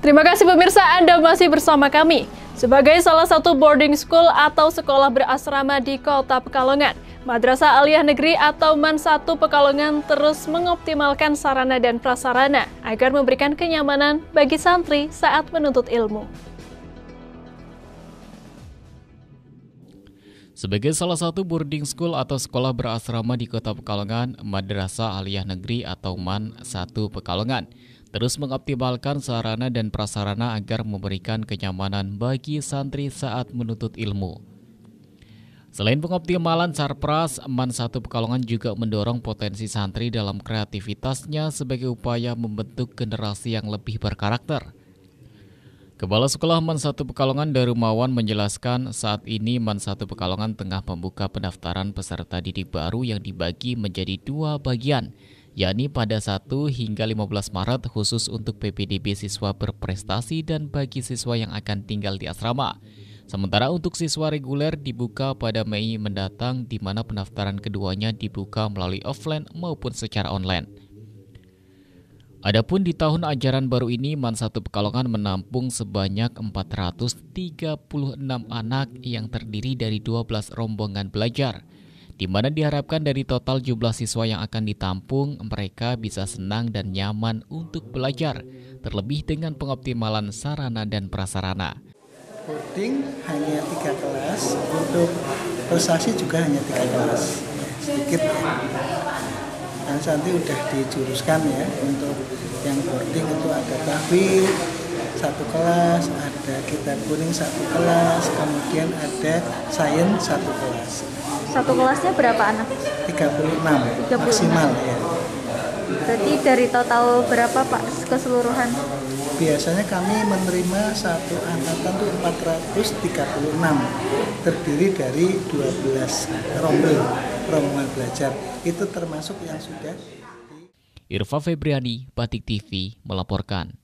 Terima kasih pemirsa Anda masih bersama kami. Sebagai salah satu boarding school atau sekolah berasrama di Kota Pekalongan, Madrasah Aliyah Negeri atau MAN 1 Pekalongan terus mengoptimalkan sarana dan prasarana agar memberikan kenyamanan bagi santri saat menuntut ilmu. Sebagai salah satu boarding school atau sekolah berasrama di Kota Pekalongan, Madrasah Aliyah Negeri atau MAN 1 Pekalongan terus mengoptimalkan sarana dan prasarana agar memberikan kenyamanan bagi santri saat menuntut ilmu. Selain pengoptimalan sarpras, Man Satu Pekalongan juga mendorong potensi santri dalam kreativitasnya sebagai upaya membentuk generasi yang lebih berkarakter. Kepala Sekolah Man Satu Pekalongan Darumawan menjelaskan saat ini Man Satu Pekalongan tengah membuka pendaftaran peserta didik baru yang dibagi menjadi dua bagian – yakni pada 1 hingga 15 Maret khusus untuk PPDB siswa berprestasi dan bagi siswa yang akan tinggal di asrama. Sementara untuk siswa reguler dibuka pada Mei mendatang di mana pendaftaran keduanya dibuka melalui offline maupun secara online. Adapun di tahun ajaran baru ini Man 1 Pekalongan menampung sebanyak 436 anak yang terdiri dari 12 rombongan belajar di mana diharapkan dari total jumlah siswa yang akan ditampung, mereka bisa senang dan nyaman untuk belajar, terlebih dengan pengoptimalan sarana dan prasarana. Boarding hanya tiga kelas, untuk prestasi juga hanya tiga kelas, sedikit. Dan nanti udah dijuruskan ya untuk yang boarding itu ada tapi satu kelas, ada kitab kuning satu kelas, kemudian ada sains satu kelas. Satu kelasnya berapa anak? 36, 36. maksimal ya. Berarti dari total berapa Pak keseluruhan? Biasanya kami menerima satu angkatan itu 436 terdiri dari 12 rombel rombongan belajar. Itu termasuk yang sudah Irfa Febriani, Batik TV melaporkan.